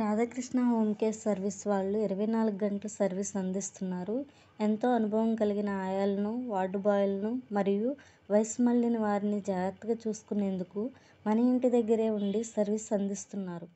Radhakrishna home care service వాళ్ళు ఇరవై నాలుగు గంటల సర్వీస్ అందిస్తున్నారు ఎంతో అనుభవం కలిగిన ఆయాలను వార్డు బాయ్లను మరియు వయసు మళ్ళిన వారిని జాగ్రత్తగా చూసుకునేందుకు మన ఇంటి దగ్గరే ఉండి సర్వీస్ అందిస్తున్నారు